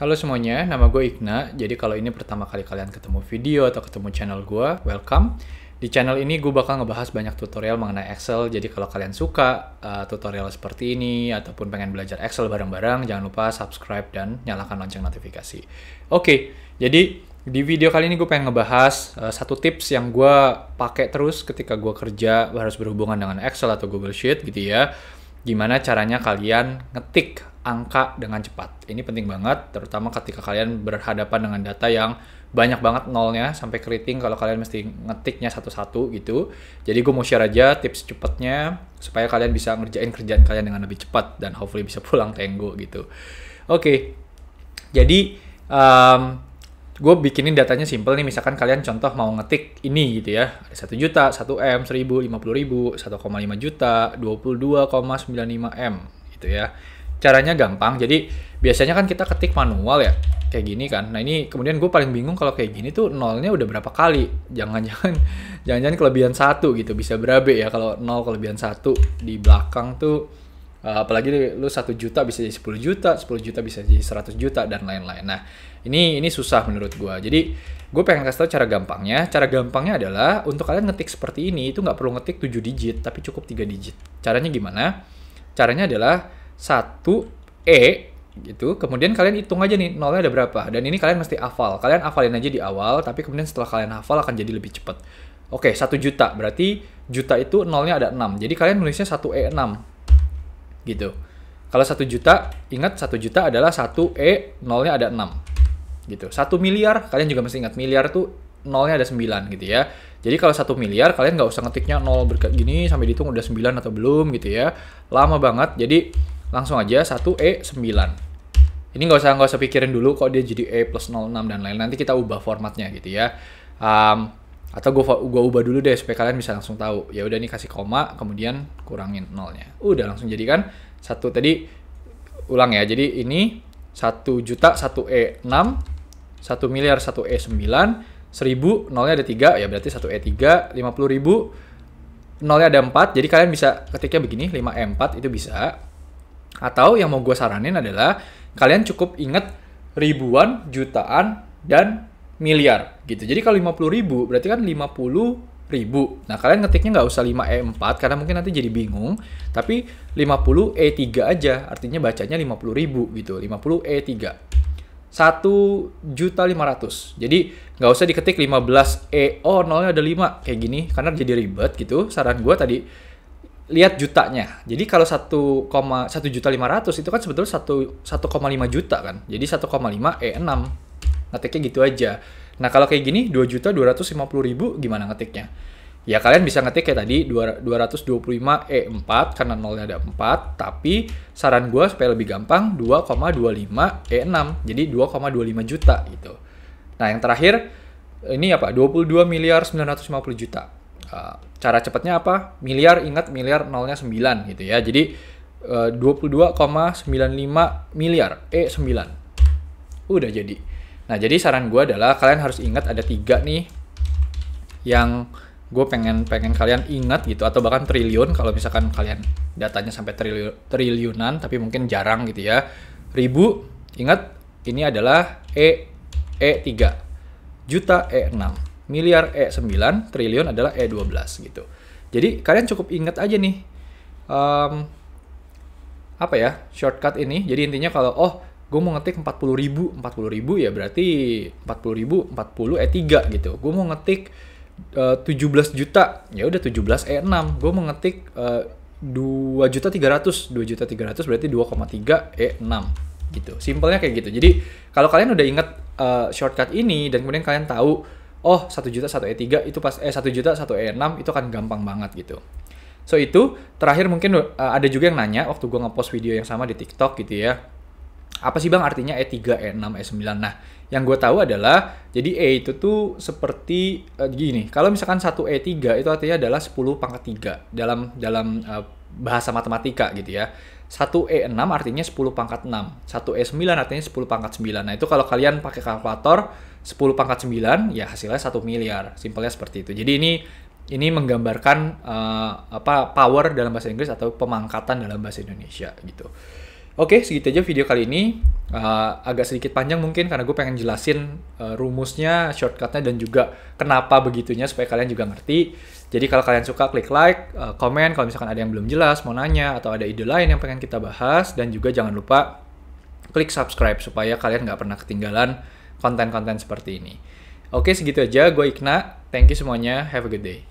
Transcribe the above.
Halo semuanya, nama gue Ignat. Jadi kalau ini pertama kali kalian ketemu video atau ketemu channel gue, welcome. Di channel ini gue bakal ngebahas banyak tutorial mengenai Excel. Jadi kalau kalian suka uh, tutorial seperti ini ataupun pengen belajar Excel bareng-bareng, jangan lupa subscribe dan nyalakan lonceng notifikasi. Oke, okay, jadi di video kali ini gue pengen ngebahas uh, satu tips yang gue pakai terus ketika gue kerja harus berhubungan dengan Excel atau Google Sheet gitu ya gimana caranya kalian ngetik angka dengan cepat. Ini penting banget, terutama ketika kalian berhadapan dengan data yang banyak banget nolnya sampai keriting kalau kalian mesti ngetiknya satu-satu gitu. Jadi gue mau share aja tips cepatnya supaya kalian bisa ngerjain kerjaan kalian dengan lebih cepat dan hopefully bisa pulang tenggo gitu. Oke, okay. jadi um, gue bikinin datanya simple nih misalkan kalian contoh mau ngetik ini gitu ya ada 1 juta, 1 M, 1000, 50 ribu, 1,5 juta, 22,95 M gitu ya caranya gampang jadi biasanya kan kita ketik manual ya kayak gini kan nah ini kemudian gue paling bingung kalau kayak gini tuh nolnya udah berapa kali jangan-jangan jangan-jangan kelebihan satu gitu bisa berabe ya kalau nol kelebihan satu di belakang tuh Eh, apalagi lu satu juta bisa jadi 10 juta, 10 juta bisa jadi 100 juta dan lain-lain. Nah, ini ini susah menurut gue Jadi, gue pengen kasih tau cara gampangnya. Cara gampangnya adalah untuk kalian ngetik seperti ini itu nggak perlu ngetik 7 digit, tapi cukup 3 digit. Caranya gimana? Caranya adalah 1 E gitu. Kemudian kalian hitung aja nih nolnya ada berapa. Dan ini kalian mesti hafal. Kalian hafalin aja di awal, tapi kemudian setelah kalian hafal akan jadi lebih cepat. Oke, 1 juta. Berarti juta itu nolnya ada 6. Jadi kalian nulisnya 1E6 gitu. Kalau satu juta, ingat satu juta adalah satu E, nolnya ada 6. Gitu. Satu miliar, kalian juga mesti ingat miliar tuh nolnya ada 9 gitu ya. Jadi kalau satu miliar, kalian nggak usah ngetiknya nol berkat gini sampai dihitung udah 9 atau belum gitu ya. Lama banget, jadi langsung aja satu E 9. Ini nggak usah nggak usah pikirin dulu kok dia jadi E plus 06 dan lain. Nanti kita ubah formatnya gitu ya. Um, atau gue gua ubah dulu deh supaya kalian bisa langsung tahu ya udah nih kasih koma kemudian kurangin nolnya udah langsung jadi kan satu tadi ulang ya jadi ini satu juta satu e 6 satu miliar satu e sembilan seribu nolnya ada tiga ya berarti satu e lima puluh ribu nolnya ada empat jadi kalian bisa ketiknya begini lima e 4 itu bisa atau yang mau gue saranin adalah kalian cukup inget ribuan jutaan dan miliar gitu. Jadi kalau 50 ribu berarti kan 50 ribu. Nah kalian ngetiknya nggak usah 5E4 karena mungkin nanti jadi bingung. Tapi 50E3 aja artinya bacanya 50 ribu gitu. 50E3. 1 juta 500. Jadi nggak usah diketik 15 E oh nolnya ada 5 kayak gini karena jadi ribet gitu. Saran gue tadi lihat jutanya. Jadi kalau 1, 1 juta 500 itu kan sebetulnya 1,5 juta kan. Jadi 1,5 E6 ngetiknya gitu aja. Nah kalau kayak gini juta ribu gimana ngetiknya? Ya kalian bisa ngetik kayak tadi 225E4 karena nolnya ada 4, tapi saran gue supaya lebih gampang 2,25E6, jadi 2,25 juta gitu. Nah yang terakhir, ini apa? 22 miliar 950 juta. Ah, cara cepatnya apa? Miliar, ingat miliar nolnya 9 gitu ya. Jadi eh, sembilan 22,95 miliar E9. Udah jadi. Nah, jadi saran gue adalah kalian harus ingat ada tiga nih yang gue pengen pengen kalian ingat gitu atau bahkan triliun kalau misalkan kalian datanya sampai triliun, triliunan tapi mungkin jarang gitu ya ribu ingat ini adalah e e 3 juta e 6 miliar e 9 triliun adalah e 12 gitu jadi kalian cukup ingat aja nih um, apa ya shortcut ini jadi intinya kalau oh gue mau ngetik 40 ribu 40 ribu ya berarti 40 ribu 40 E3 eh, gitu gue mau ngetik eh, uh, 17 juta ya udah 17 E6 gue mau ngetik uh, eh, 2 juta 300, 2 juta 300 berarti 2,3 E6 gitu simpelnya kayak gitu jadi kalau kalian udah inget uh, shortcut ini dan kemudian kalian tahu oh 1 juta 1 E3 itu pas eh 1 juta 1 E6 itu kan gampang banget gitu so itu terakhir mungkin uh, ada juga yang nanya waktu gue ngepost video yang sama di TikTok gitu ya apa sih bang artinya E3, E6, E9? Nah, yang gue tahu adalah jadi E itu tuh seperti uh, gini. Kalau misalkan satu E3 itu artinya adalah 10 pangkat 3 dalam dalam uh, bahasa matematika gitu ya. 1 E6 artinya 10 pangkat 6. 1 E9 artinya 10 pangkat 9. Nah, itu kalau kalian pakai kalkulator 10 pangkat 9 ya hasilnya 1 miliar. Simpelnya seperti itu. Jadi ini ini menggambarkan uh, apa power dalam bahasa Inggris atau pemangkatan dalam bahasa Indonesia gitu. Oke, segitu aja video kali ini. Uh, agak sedikit panjang mungkin karena gue pengen jelasin uh, rumusnya, shortcutnya, dan juga kenapa begitunya supaya kalian juga ngerti. Jadi kalau kalian suka klik like, uh, kalau misalkan ada yang belum jelas, mau nanya, atau ada ide lain yang pengen kita bahas. Dan juga jangan lupa klik subscribe supaya kalian nggak pernah ketinggalan konten-konten seperti ini. Oke, segitu aja. Gue Ikna. Thank you semuanya. Have a good day.